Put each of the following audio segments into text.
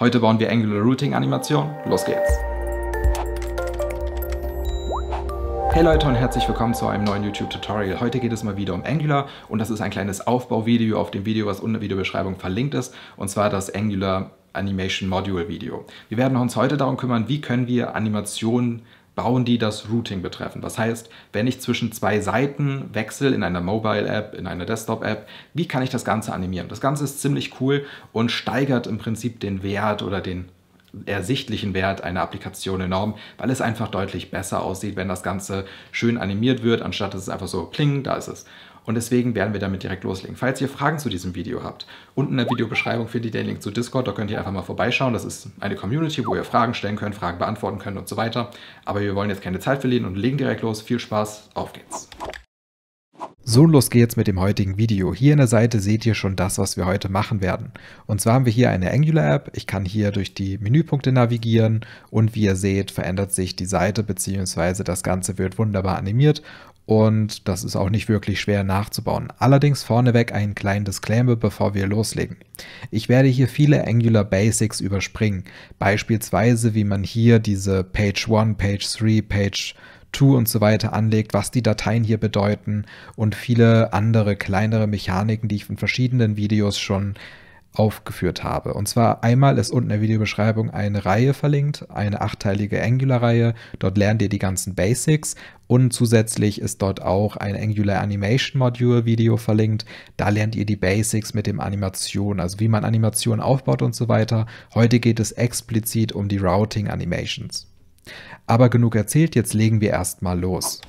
Heute bauen wir Angular Routing Animation. Los geht's! Hey Leute und herzlich willkommen zu einem neuen YouTube Tutorial. Heute geht es mal wieder um Angular und das ist ein kleines Aufbauvideo auf dem Video, was unten in der Videobeschreibung verlinkt ist und zwar das Angular Animation Module Video. Wir werden uns heute darum kümmern, wie können wir Animationen bauen die das Routing betreffen. Das heißt, wenn ich zwischen zwei Seiten wechsle in einer Mobile-App, in einer Desktop-App, wie kann ich das Ganze animieren? Das Ganze ist ziemlich cool und steigert im Prinzip den Wert oder den ersichtlichen Wert einer Applikation enorm, weil es einfach deutlich besser aussieht, wenn das Ganze schön animiert wird, anstatt dass es einfach so klingt, da ist es. Und deswegen werden wir damit direkt loslegen. Falls ihr Fragen zu diesem Video habt, unten in der Videobeschreibung findet ihr den Link zu Discord, da könnt ihr einfach mal vorbeischauen. Das ist eine Community, wo ihr Fragen stellen könnt, Fragen beantworten könnt und so weiter. Aber wir wollen jetzt keine Zeit verlieren und legen direkt los. Viel Spaß, auf geht's! So, los geht's mit dem heutigen Video. Hier in der Seite seht ihr schon das, was wir heute machen werden. Und zwar haben wir hier eine Angular-App. Ich kann hier durch die Menüpunkte navigieren und wie ihr seht, verändert sich die Seite bzw. das Ganze wird wunderbar animiert und das ist auch nicht wirklich schwer nachzubauen. Allerdings vorneweg ein kleines Disclaimer, bevor wir loslegen. Ich werde hier viele Angular Basics überspringen, beispielsweise wie man hier diese Page 1, Page 3, Page 2 und so weiter anlegt, was die Dateien hier bedeuten und viele andere kleinere Mechaniken, die ich in verschiedenen Videos schon aufgeführt habe. Und zwar einmal ist unten in der Videobeschreibung eine Reihe verlinkt, eine achteilige Angular-Reihe. Dort lernt ihr die ganzen Basics und zusätzlich ist dort auch ein Angular Animation Module Video verlinkt. Da lernt ihr die Basics mit dem Animation, also wie man Animationen aufbaut und so weiter. Heute geht es explizit um die Routing Animations. Aber genug erzählt, jetzt legen wir erstmal los.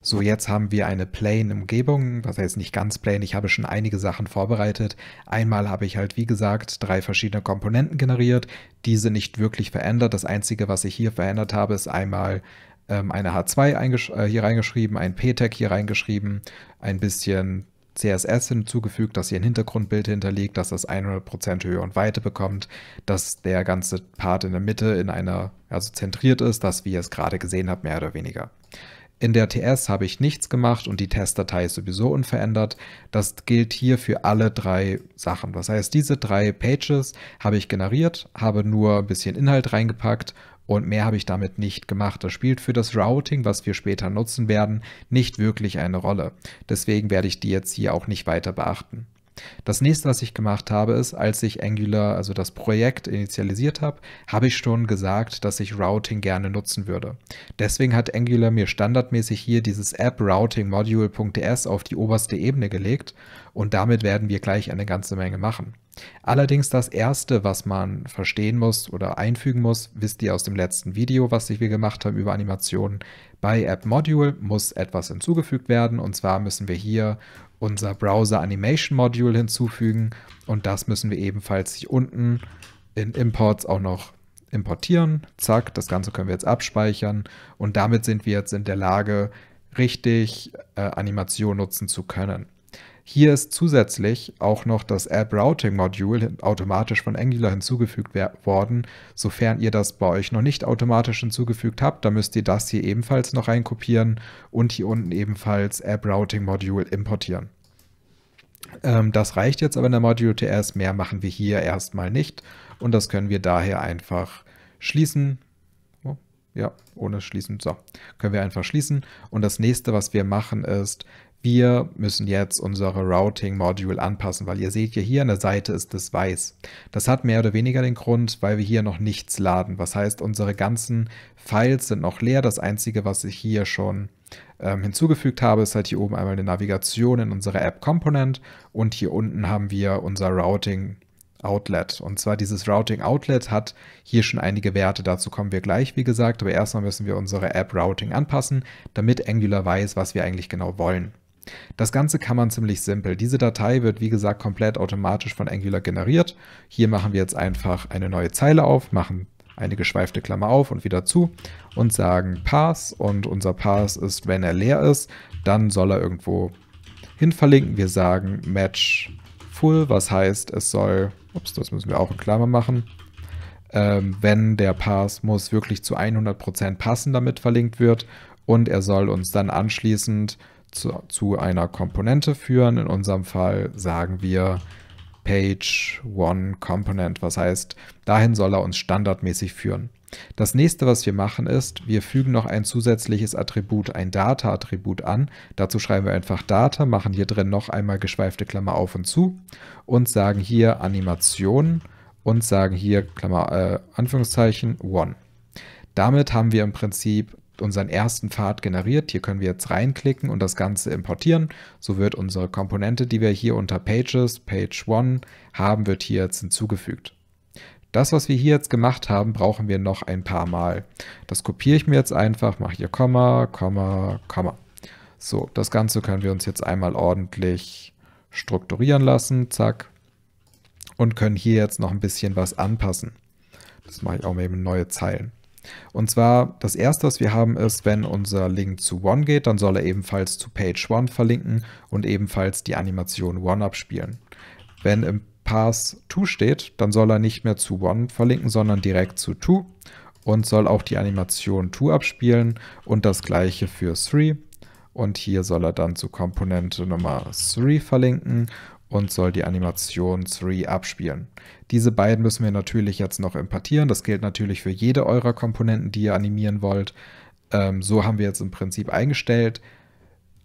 So, jetzt haben wir eine plain Umgebung, was heißt nicht ganz plain, ich habe schon einige Sachen vorbereitet. Einmal habe ich halt, wie gesagt, drei verschiedene Komponenten generiert, diese nicht wirklich verändert. Das Einzige, was ich hier verändert habe, ist einmal ähm, eine H2 äh, hier reingeschrieben, ein P-Tag hier reingeschrieben, ein bisschen CSS hinzugefügt, dass hier ein Hintergrundbild hinterlegt, dass das 100% Höhe und Weite bekommt, dass der ganze Part in der Mitte in einer, also zentriert ist, dass wie ihr es gerade gesehen habt, mehr oder weniger. In der TS habe ich nichts gemacht und die Testdatei ist sowieso unverändert. Das gilt hier für alle drei Sachen. Das heißt, diese drei Pages habe ich generiert, habe nur ein bisschen Inhalt reingepackt und mehr habe ich damit nicht gemacht. Das spielt für das Routing, was wir später nutzen werden, nicht wirklich eine Rolle. Deswegen werde ich die jetzt hier auch nicht weiter beachten. Das nächste, was ich gemacht habe, ist, als ich Angular, also das Projekt, initialisiert habe, habe ich schon gesagt, dass ich Routing gerne nutzen würde. Deswegen hat Angular mir standardmäßig hier dieses App Routing Module.ts auf die oberste Ebene gelegt und damit werden wir gleich eine ganze Menge machen. Allerdings das Erste, was man verstehen muss oder einfügen muss, wisst ihr aus dem letzten Video, was wir gemacht haben über Animationen. Bei App Module muss etwas hinzugefügt werden und zwar müssen wir hier unser Browser Animation Module hinzufügen und das müssen wir ebenfalls hier unten in Imports auch noch importieren. Zack, das Ganze können wir jetzt abspeichern und damit sind wir jetzt in der Lage, richtig äh, Animation nutzen zu können. Hier ist zusätzlich auch noch das App Routing Module automatisch von Angular hinzugefügt worden. Sofern ihr das bei euch noch nicht automatisch hinzugefügt habt, dann müsst ihr das hier ebenfalls noch reinkopieren und hier unten ebenfalls App Routing Module importieren. Ähm, das reicht jetzt aber in der Module TS. Mehr machen wir hier erstmal nicht und das können wir daher einfach schließen oh, ja, ohne schließen. So, können wir einfach schließen. Und das nächste, was wir machen, ist, wir müssen jetzt unsere Routing-Module anpassen, weil ihr seht ja hier an der Seite ist es weiß. Das hat mehr oder weniger den Grund, weil wir hier noch nichts laden. Was heißt, unsere ganzen Files sind noch leer. Das Einzige, was ich hier schon ähm, hinzugefügt habe, ist halt hier oben einmal eine Navigation in unserer App Component und hier unten haben wir unser Routing. Outlet. Und zwar dieses Routing Outlet hat hier schon einige Werte. Dazu kommen wir gleich, wie gesagt. Aber erstmal müssen wir unsere App Routing anpassen, damit Angular weiß, was wir eigentlich genau wollen. Das Ganze kann man ziemlich simpel. Diese Datei wird wie gesagt komplett automatisch von Angular generiert. Hier machen wir jetzt einfach eine neue Zeile auf, machen eine geschweifte Klammer auf und wieder zu und sagen Pass und unser Pass ist, wenn er leer ist, dann soll er irgendwo hin verlinken. Wir sagen Match Full, was heißt, es soll, ups, das müssen wir auch in Klammer machen, ähm, wenn der Pass muss wirklich zu 100% passen, damit verlinkt wird und er soll uns dann anschließend zu, zu einer Komponente führen. In unserem Fall sagen wir Page One Component, was heißt, dahin soll er uns standardmäßig führen. Das nächste, was wir machen, ist, wir fügen noch ein zusätzliches Attribut, ein Data-Attribut an. Dazu schreiben wir einfach Data, machen hier drin noch einmal geschweifte Klammer auf und zu und sagen hier Animation und sagen hier Klammer, äh, Anführungszeichen One. Damit haben wir im Prinzip unseren ersten Pfad generiert. Hier können wir jetzt reinklicken und das Ganze importieren. So wird unsere Komponente, die wir hier unter Pages, Page 1 haben, wird hier jetzt hinzugefügt. Das, was wir hier jetzt gemacht haben, brauchen wir noch ein paar Mal. Das kopiere ich mir jetzt einfach, mache hier Komma, Komma, Komma. So, das Ganze können wir uns jetzt einmal ordentlich strukturieren lassen, zack. Und können hier jetzt noch ein bisschen was anpassen. Das mache ich auch mal eben neue Zeilen. Und zwar das erste, was wir haben, ist, wenn unser Link zu One geht, dann soll er ebenfalls zu Page One verlinken und ebenfalls die Animation One abspielen. Wenn im Pass To steht, dann soll er nicht mehr zu One verlinken, sondern direkt zu To und soll auch die Animation To abspielen und das gleiche für Three. Und hier soll er dann zu Komponente Nummer 3 verlinken und soll die Animation 3 abspielen. Diese beiden müssen wir natürlich jetzt noch importieren. Das gilt natürlich für jede eurer Komponenten, die ihr animieren wollt. Ähm, so haben wir jetzt im Prinzip eingestellt,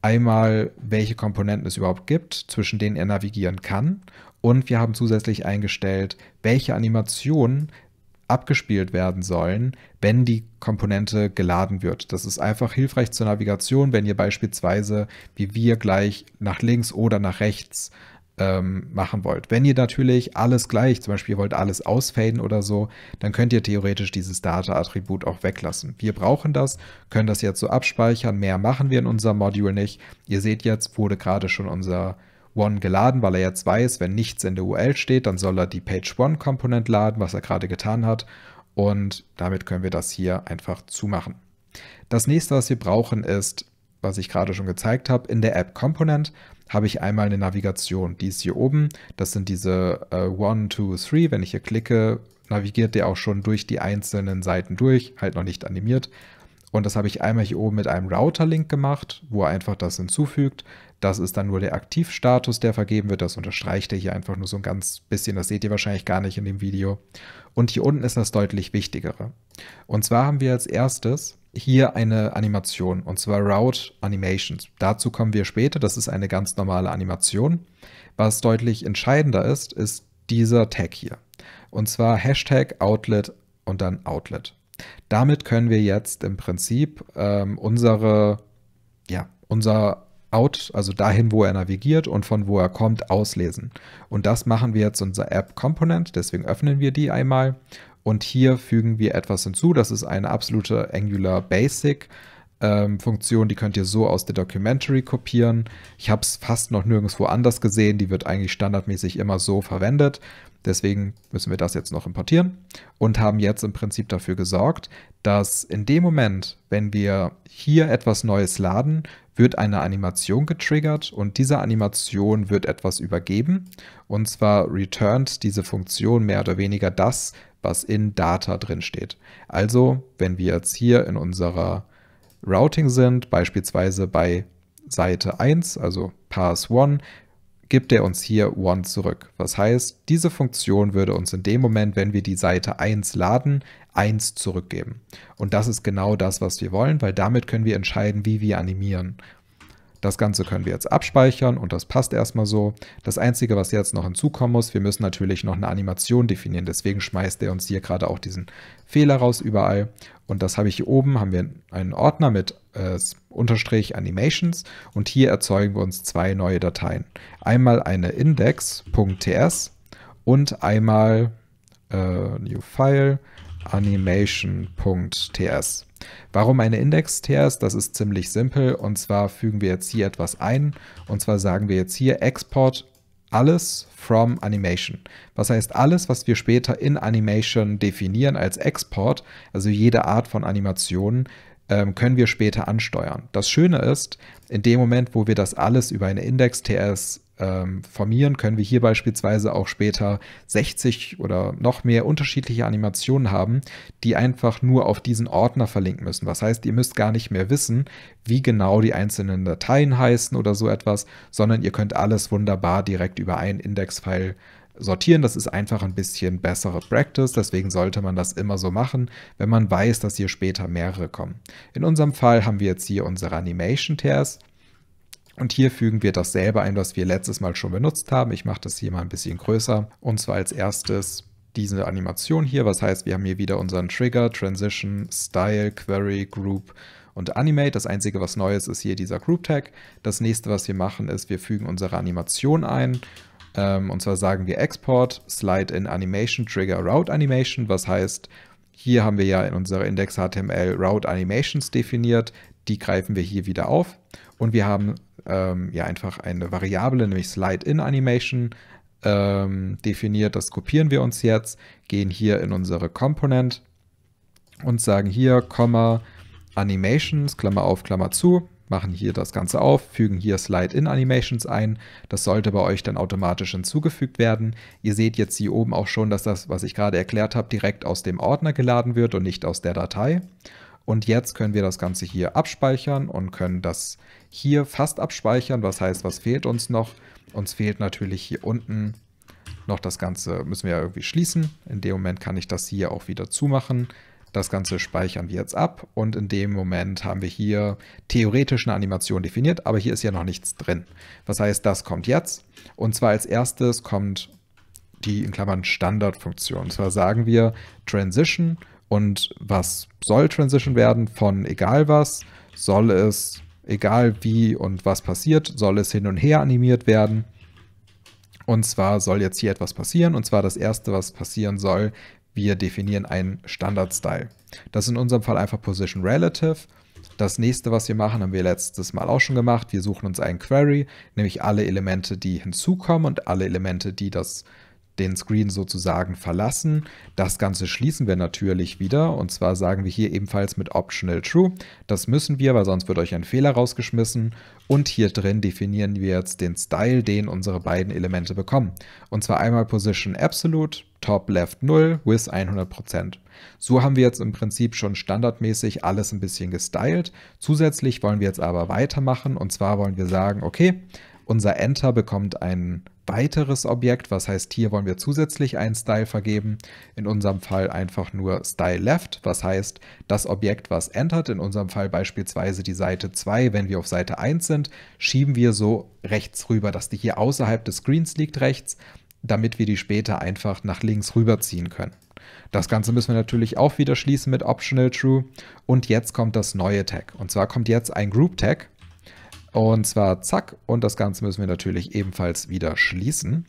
einmal welche Komponenten es überhaupt gibt, zwischen denen er navigieren kann. Und wir haben zusätzlich eingestellt, welche Animationen abgespielt werden sollen, wenn die Komponente geladen wird. Das ist einfach hilfreich zur Navigation, wenn ihr beispielsweise, wie wir gleich nach links oder nach rechts ähm, machen wollt. Wenn ihr natürlich alles gleich, zum Beispiel ihr wollt alles ausfaden oder so, dann könnt ihr theoretisch dieses Data-Attribut auch weglassen. Wir brauchen das, können das jetzt so abspeichern, mehr machen wir in unserem Module nicht. Ihr seht jetzt, wurde gerade schon unser One geladen, weil er jetzt weiß, wenn nichts in der UL steht, dann soll er die Page One Komponent laden, was er gerade getan hat. Und damit können wir das hier einfach zumachen. Das nächste, was wir brauchen, ist was ich gerade schon gezeigt habe, in der App Component habe ich einmal eine Navigation. Die ist hier oben. Das sind diese 1, 2, 3. Wenn ich hier klicke, navigiert der auch schon durch die einzelnen Seiten durch, halt noch nicht animiert. Und das habe ich einmal hier oben mit einem Router-Link gemacht, wo er einfach das hinzufügt. Das ist dann nur der Aktivstatus, der vergeben wird. Das unterstreicht er hier einfach nur so ein ganz bisschen. Das seht ihr wahrscheinlich gar nicht in dem Video. Und hier unten ist das deutlich wichtigere. Und zwar haben wir als erstes hier eine Animation und zwar Route Animations. Dazu kommen wir später. Das ist eine ganz normale Animation. Was deutlich entscheidender ist, ist dieser Tag hier. Und zwar Hashtag Outlet und dann Outlet. Damit können wir jetzt im Prinzip ähm, unsere, ja, unser out, also dahin, wo er navigiert und von wo er kommt, auslesen. Und das machen wir jetzt unser App Component, deswegen öffnen wir die einmal. Und hier fügen wir etwas hinzu, das ist eine absolute Angular Basic ähm, Funktion, die könnt ihr so aus der Documentary kopieren. Ich habe es fast noch nirgendwo anders gesehen. Die wird eigentlich standardmäßig immer so verwendet. Deswegen müssen wir das jetzt noch importieren und haben jetzt im Prinzip dafür gesorgt, dass in dem Moment, wenn wir hier etwas Neues laden, wird eine Animation getriggert und dieser Animation wird etwas übergeben. Und zwar returnt diese Funktion mehr oder weniger das, was in Data drin steht. Also, wenn wir jetzt hier in unserer Routing sind, beispielsweise bei Seite 1, also Pass 1, gibt er uns hier 1 zurück. Was heißt, diese Funktion würde uns in dem Moment, wenn wir die Seite 1 laden, 1 zurückgeben. Und das ist genau das, was wir wollen, weil damit können wir entscheiden, wie wir animieren. Das Ganze können wir jetzt abspeichern und das passt erstmal so. Das Einzige, was jetzt noch hinzukommen muss, wir müssen natürlich noch eine Animation definieren. Deswegen schmeißt er uns hier gerade auch diesen Fehler raus überall. Und das habe ich hier oben, haben wir einen Ordner mit äh, Unterstrich Animations und hier erzeugen wir uns zwei neue Dateien. Einmal eine index.ts und einmal äh, new file animation.ts. Warum eine Index.ts? Das ist ziemlich simpel und zwar fügen wir jetzt hier etwas ein und zwar sagen wir jetzt hier Export alles from Animation. Was heißt alles, was wir später in Animation definieren als Export, also jede Art von Animation, ähm, können wir später ansteuern. Das Schöne ist, in dem Moment, wo wir das alles über eine Index.ts ähm, formieren, können wir hier beispielsweise auch später 60 oder noch mehr unterschiedliche Animationen haben, die einfach nur auf diesen Ordner verlinken müssen. Das heißt, ihr müsst gar nicht mehr wissen, wie genau die einzelnen Dateien heißen oder so etwas, sondern ihr könnt alles wunderbar direkt über einen Index-File sortieren. Das ist einfach ein bisschen bessere Practice. Deswegen sollte man das immer so machen, wenn man weiß, dass hier später mehrere kommen. In unserem Fall haben wir jetzt hier unsere Animation-Tears. Und hier fügen wir dasselbe ein, was wir letztes Mal schon benutzt haben. Ich mache das hier mal ein bisschen größer. Und zwar als erstes diese Animation hier. Was heißt, wir haben hier wieder unseren Trigger, Transition, Style, Query, Group und Animate. Das einzige, was neu ist, ist hier dieser Group Tag. Das nächste, was wir machen, ist, wir fügen unsere Animation ein. Ähm, und zwar sagen wir Export, Slide in Animation, Trigger Route Animation. Was heißt, hier haben wir ja in unserer Index HTML Route Animations definiert. Die greifen wir hier wieder auf und wir haben ähm, ja einfach eine Variable, nämlich Slide-In-Animation ähm, definiert. Das kopieren wir uns jetzt, gehen hier in unsere Component und sagen hier, Komma, Animations, Klammer auf, Klammer zu, machen hier das Ganze auf, fügen hier Slide-In-Animations ein. Das sollte bei euch dann automatisch hinzugefügt werden. Ihr seht jetzt hier oben auch schon, dass das, was ich gerade erklärt habe, direkt aus dem Ordner geladen wird und nicht aus der Datei. Und jetzt können wir das Ganze hier abspeichern und können das hier fast abspeichern. Was heißt, was fehlt uns noch? Uns fehlt natürlich hier unten noch das Ganze, müssen wir ja irgendwie schließen. In dem Moment kann ich das hier auch wieder zumachen. Das Ganze speichern wir jetzt ab und in dem Moment haben wir hier theoretisch eine Animation definiert, aber hier ist ja noch nichts drin. Was heißt, das kommt jetzt. Und zwar als erstes kommt die in Klammern Standardfunktion. Und zwar sagen wir Transition und was soll Transition werden von egal was? Soll es, egal wie und was passiert, soll es hin und her animiert werden? Und zwar soll jetzt hier etwas passieren. Und zwar das Erste, was passieren soll, wir definieren einen Standard-Style. Das ist in unserem Fall einfach Position Relative. Das nächste, was wir machen, haben wir letztes Mal auch schon gemacht. Wir suchen uns einen Query, nämlich alle Elemente, die hinzukommen und alle Elemente, die das den Screen sozusagen verlassen. Das Ganze schließen wir natürlich wieder und zwar sagen wir hier ebenfalls mit Optional True. Das müssen wir, weil sonst wird euch ein Fehler rausgeschmissen. Und hier drin definieren wir jetzt den Style, den unsere beiden Elemente bekommen. Und zwar einmal Position Absolute, Top Left 0, With 100%. So haben wir jetzt im Prinzip schon standardmäßig alles ein bisschen gestylt. Zusätzlich wollen wir jetzt aber weitermachen und zwar wollen wir sagen, okay, unser Enter bekommt einen weiteres Objekt. Was heißt, hier wollen wir zusätzlich einen Style vergeben. In unserem Fall einfach nur Style Left. Was heißt, das Objekt, was entert, in unserem Fall beispielsweise die Seite 2, wenn wir auf Seite 1 sind, schieben wir so rechts rüber, dass die hier außerhalb des Screens liegt rechts, damit wir die später einfach nach links rüberziehen können. Das Ganze müssen wir natürlich auch wieder schließen mit Optional True. Und jetzt kommt das neue Tag. Und zwar kommt jetzt ein Group Tag. Und zwar zack. Und das Ganze müssen wir natürlich ebenfalls wieder schließen.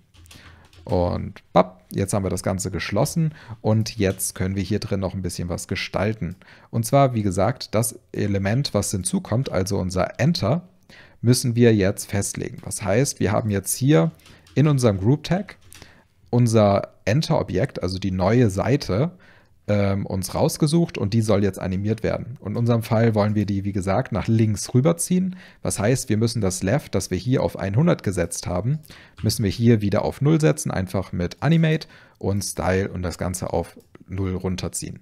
Und bapp, jetzt haben wir das Ganze geschlossen und jetzt können wir hier drin noch ein bisschen was gestalten. Und zwar, wie gesagt, das Element, was hinzukommt, also unser Enter, müssen wir jetzt festlegen. Was heißt, wir haben jetzt hier in unserem Group Tag unser Enter-Objekt, also die neue Seite, ähm, uns rausgesucht und die soll jetzt animiert werden. Und in unserem Fall wollen wir die, wie gesagt, nach links rüberziehen. Was heißt, wir müssen das Left, das wir hier auf 100 gesetzt haben, müssen wir hier wieder auf 0 setzen, einfach mit Animate und Style und das Ganze auf 0 runterziehen.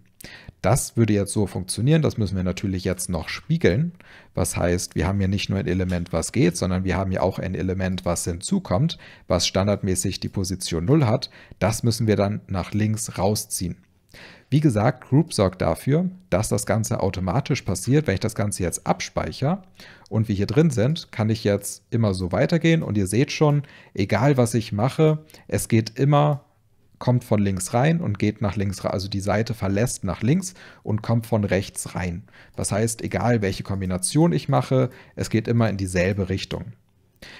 Das würde jetzt so funktionieren, das müssen wir natürlich jetzt noch spiegeln. Was heißt, wir haben hier nicht nur ein Element, was geht, sondern wir haben hier auch ein Element, was hinzukommt, was standardmäßig die Position 0 hat. Das müssen wir dann nach links rausziehen. Wie gesagt, Group sorgt dafür, dass das Ganze automatisch passiert. Wenn ich das Ganze jetzt abspeichere und wir hier drin sind, kann ich jetzt immer so weitergehen und ihr seht schon, egal was ich mache, es geht immer kommt von links rein und geht nach links rein. Also die Seite verlässt nach links und kommt von rechts rein. Das heißt, egal welche Kombination ich mache, es geht immer in dieselbe Richtung.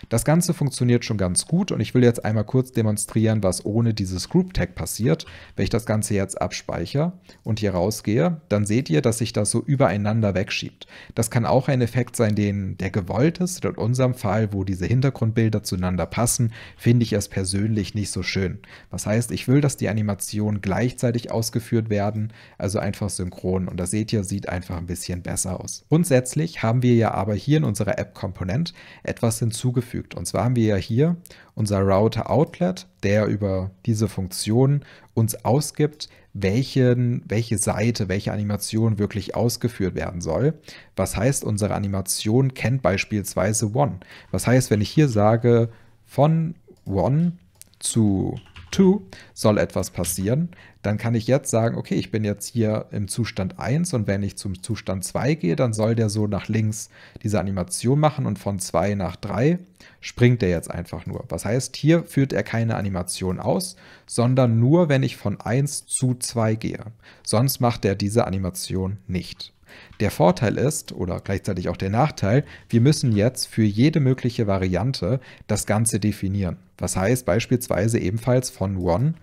Das Ganze funktioniert schon ganz gut und ich will jetzt einmal kurz demonstrieren, was ohne dieses Group Tag passiert. Wenn ich das Ganze jetzt abspeichere und hier rausgehe, dann seht ihr, dass sich das so übereinander wegschiebt. Das kann auch ein Effekt sein, den, der gewollt ist. In unserem Fall, wo diese Hintergrundbilder zueinander passen, finde ich es persönlich nicht so schön. Was heißt, ich will, dass die Animationen gleichzeitig ausgeführt werden, also einfach synchron. Und das seht ihr, sieht einfach ein bisschen besser aus. Grundsätzlich haben wir ja aber hier in unserer App-Komponent etwas hinzugefügt hinzugefügt. Und zwar haben wir ja hier unser Router Outlet, der über diese Funktion uns ausgibt, welchen, welche Seite, welche Animation wirklich ausgeführt werden soll. Was heißt, unsere Animation kennt beispielsweise One. Was heißt, wenn ich hier sage, von One zu 2 soll etwas passieren, dann kann ich jetzt sagen, okay, ich bin jetzt hier im Zustand 1 und wenn ich zum Zustand 2 gehe, dann soll der so nach links diese Animation machen und von 2 nach 3 springt er jetzt einfach nur. Was heißt, hier führt er keine Animation aus, sondern nur, wenn ich von 1 zu 2 gehe. Sonst macht er diese Animation nicht. Der Vorteil ist, oder gleichzeitig auch der Nachteil, wir müssen jetzt für jede mögliche Variante das Ganze definieren. Was heißt beispielsweise ebenfalls von one,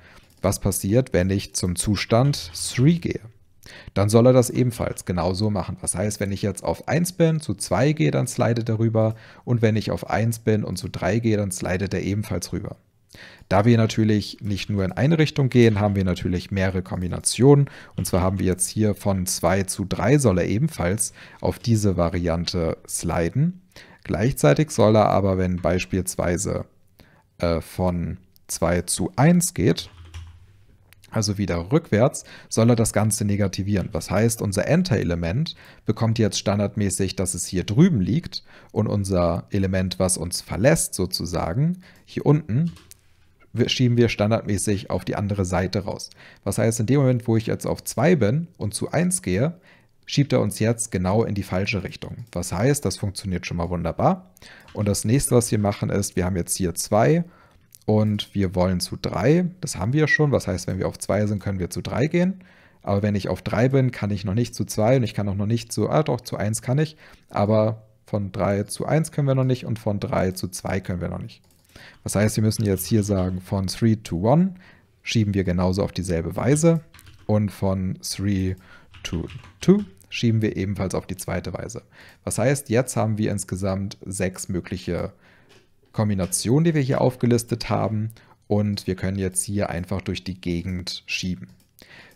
was passiert, wenn ich zum Zustand 3 gehe? Dann soll er das ebenfalls genauso machen. Was heißt, wenn ich jetzt auf 1 bin, zu 2 gehe, dann slidet er rüber und wenn ich auf 1 bin und zu 3 gehe, dann slidet er ebenfalls rüber. Da wir natürlich nicht nur in eine Richtung gehen, haben wir natürlich mehrere Kombinationen. Und zwar haben wir jetzt hier von 2 zu 3 soll er ebenfalls auf diese Variante sliden. Gleichzeitig soll er aber, wenn beispielsweise äh, von 2 zu 1 geht, also wieder rückwärts, soll er das Ganze negativieren. Was heißt, unser Enter-Element bekommt jetzt standardmäßig, dass es hier drüben liegt und unser Element, was uns verlässt sozusagen, hier unten, schieben wir standardmäßig auf die andere Seite raus. Was heißt, in dem Moment, wo ich jetzt auf 2 bin und zu 1 gehe, schiebt er uns jetzt genau in die falsche Richtung. Was heißt, das funktioniert schon mal wunderbar. Und das nächste, was wir machen, ist, wir haben jetzt hier 2 und wir wollen zu 3. Das haben wir schon. Was heißt, wenn wir auf 2 sind, können wir zu 3 gehen. Aber wenn ich auf 3 bin, kann ich noch nicht zu 2 und ich kann auch noch nicht zu, ah doch, zu 1 kann ich. Aber von 3 zu 1 können wir noch nicht und von 3 zu 2 können wir noch nicht. Das heißt, wir müssen jetzt hier sagen, von 3 to 1 schieben wir genauso auf dieselbe Weise und von 3 to 2 schieben wir ebenfalls auf die zweite Weise. Was heißt, jetzt haben wir insgesamt sechs mögliche Kombinationen, die wir hier aufgelistet haben und wir können jetzt hier einfach durch die Gegend schieben.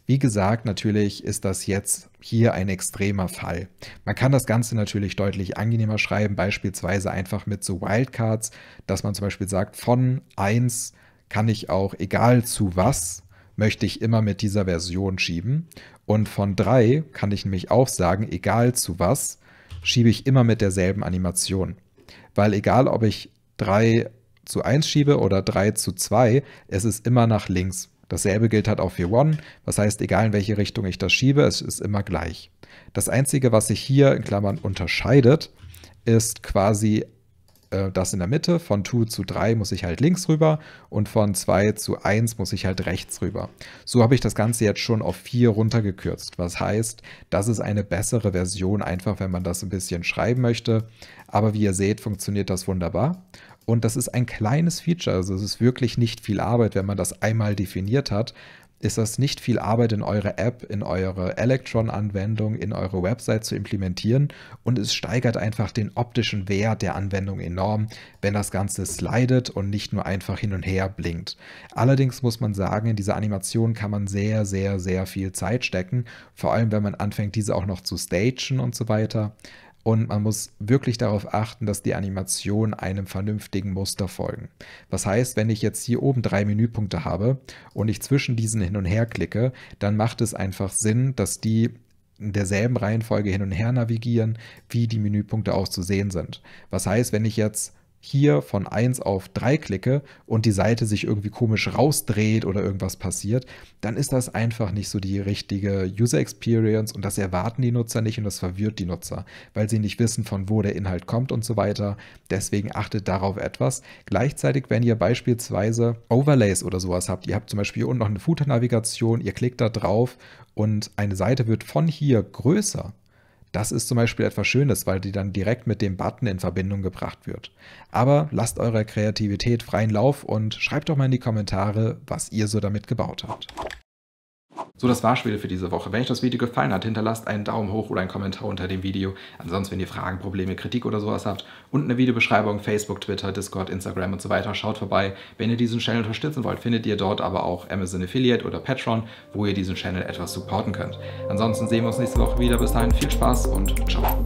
Wie gesagt, natürlich ist das jetzt hier ein extremer Fall. Man kann das Ganze natürlich deutlich angenehmer schreiben, beispielsweise einfach mit so Wildcards, dass man zum Beispiel sagt, von 1 kann ich auch, egal zu was, möchte ich immer mit dieser Version schieben. Und von 3 kann ich nämlich auch sagen, egal zu was, schiebe ich immer mit derselben Animation. Weil egal, ob ich 3 zu 1 schiebe oder 3 zu 2, es ist immer nach links. Dasselbe gilt halt auch für One, was heißt, egal in welche Richtung ich das schiebe, es ist immer gleich. Das Einzige, was sich hier in Klammern unterscheidet, ist quasi äh, das in der Mitte. Von 2 zu 3 muss ich halt links rüber und von 2 zu 1 muss ich halt rechts rüber. So habe ich das Ganze jetzt schon auf 4 runtergekürzt, was heißt, das ist eine bessere Version, einfach wenn man das ein bisschen schreiben möchte. Aber wie ihr seht, funktioniert das wunderbar. Und das ist ein kleines Feature, also es ist wirklich nicht viel Arbeit, wenn man das einmal definiert hat. Ist das nicht viel Arbeit in eure App, in eure Electron-Anwendung, in eure Website zu implementieren und es steigert einfach den optischen Wert der Anwendung enorm, wenn das Ganze slidet und nicht nur einfach hin und her blinkt. Allerdings muss man sagen, in dieser Animation kann man sehr, sehr, sehr viel Zeit stecken, vor allem wenn man anfängt, diese auch noch zu stagen und so weiter. Und man muss wirklich darauf achten, dass die Animationen einem vernünftigen Muster folgen. Was heißt, wenn ich jetzt hier oben drei Menüpunkte habe und ich zwischen diesen hin und her klicke, dann macht es einfach Sinn, dass die in derselben Reihenfolge hin und her navigieren, wie die Menüpunkte auch zu sehen sind. Was heißt, wenn ich jetzt hier von 1 auf 3 klicke und die Seite sich irgendwie komisch rausdreht oder irgendwas passiert, dann ist das einfach nicht so die richtige User Experience und das erwarten die Nutzer nicht und das verwirrt die Nutzer, weil sie nicht wissen, von wo der Inhalt kommt und so weiter. Deswegen achtet darauf etwas. Gleichzeitig, wenn ihr beispielsweise Overlays oder sowas habt, ihr habt zum Beispiel hier unten noch eine Footer-Navigation, ihr klickt da drauf und eine Seite wird von hier größer, das ist zum Beispiel etwas Schönes, weil die dann direkt mit dem Button in Verbindung gebracht wird. Aber lasst eurer Kreativität freien Lauf und schreibt doch mal in die Kommentare, was ihr so damit gebaut habt. So, das war's wieder für diese Woche. Wenn euch das Video gefallen hat, hinterlasst einen Daumen hoch oder einen Kommentar unter dem Video. Ansonsten, wenn ihr Fragen, Probleme, Kritik oder sowas habt, unten in der Videobeschreibung, Facebook, Twitter, Discord, Instagram und so weiter. Schaut vorbei. Wenn ihr diesen Channel unterstützen wollt, findet ihr dort aber auch Amazon Affiliate oder Patreon, wo ihr diesen Channel etwas supporten könnt. Ansonsten sehen wir uns nächste Woche wieder. Bis dahin viel Spaß und ciao.